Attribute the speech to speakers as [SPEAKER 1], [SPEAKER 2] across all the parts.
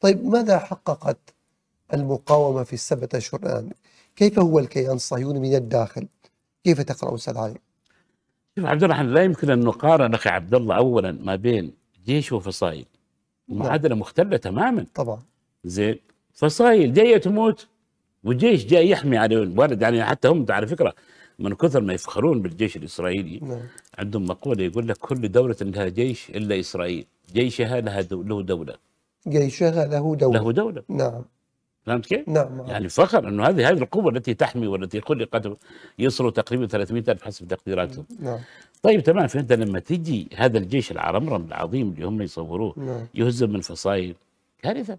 [SPEAKER 1] طيب ماذا حققت المقاومة في السبعة أشهر الآن؟ كيف هو الكيان الصهيوني من الداخل كيف تقرأ أستاذ علي شوف عبد الرحمن لا يمكن أن نقارن أخي عبد الله أولا ما بين جيش وفصائل المعادلة نعم. مختلة تماما طبعا زين فصائل جاية تموت والجيش جاي يحمي على البلد يعني حتى هم على فكرة من كثر ما يفخرون بالجيش الإسرائيلي نعم. عندهم مقولة يقول لك كل دولة لها جيش إلا إسرائيل جيشها لها دو له دولة جيشها له دولة له دولة نعم فهمت كيف؟ نعم يعني فخر انه هذه هذه القوة التي تحمي والتي خلقت يصل تقريبا 300 ألف حسب تقديراتهم نعم. نعم طيب تمام فانت لما تجي هذا الجيش العرمرم العظيم اللي هم يصوروه نعم. يهزم من فصائل كارثة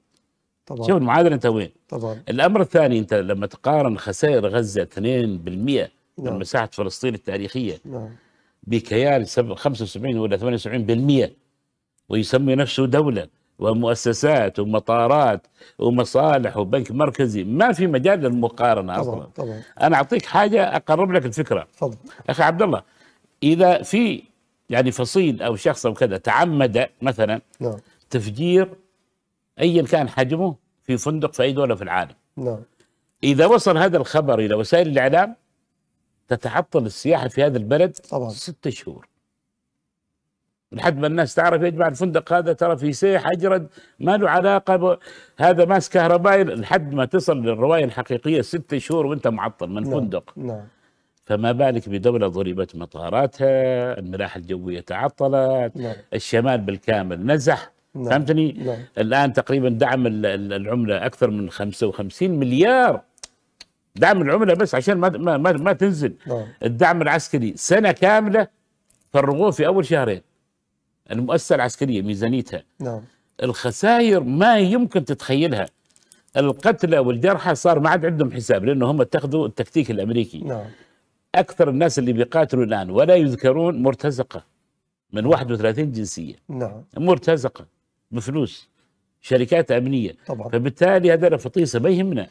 [SPEAKER 1] طبعا شوف المعادلة انت وين؟ طبعا الأمر الثاني انت لما تقارن خسائر غزة 2% نعم. من مساحة فلسطين التاريخية نعم بكيان 75 ولا 78% ويسمي نفسه دولة ومؤسسات ومطارات ومصالح وبنك مركزي ما في مجال للمقارنه طبعا اصلا طبعا. انا اعطيك حاجه اقرب لك الفكره طبعا. اخي عبد الله اذا في يعني فصيل او شخص او كذا تعمد مثلا نعم. تفجير ايا كان حجمه في فندق في اي دوله في العالم نعم. اذا وصل هذا الخبر الى وسائل الاعلام تتعطل السياحه في هذا البلد طبعا ست شهور لحد ما الناس تعرف يا جماعه الفندق هذا ترى في سيح اجرد ما له علاقه ب... هذا ماس كهربائي لحد ما تصل للروايه الحقيقيه ست شهور وانت معطل من نعم، فندق نعم. فما بالك بدولة ضربت مطاراتها الملاحة الجوية تعطلت نعم. الشمال بالكامل نزح نعم. فهمتني نعم. الآن تقريبا دعم العملة أكثر من 55 مليار دعم العملة بس عشان ما, ما, ما, ما تنزل نعم. الدعم العسكري سنة كاملة فرغوه في أول شهرين المؤسسه يعني العسكريه ميزانيتها نعم الخسائر ما يمكن تتخيلها القتلى والجرحى صار ما عاد عندهم حساب لانه هم اتخذوا التكتيك الامريكي نعم اكثر الناس اللي بيقاتلوا الان ولا يذكرون مرتزقه من 31 جنسيه نعم مرتزقه بفلوس شركات امنيه طبعا فبالتالي هذا فطيسه ما يهمنا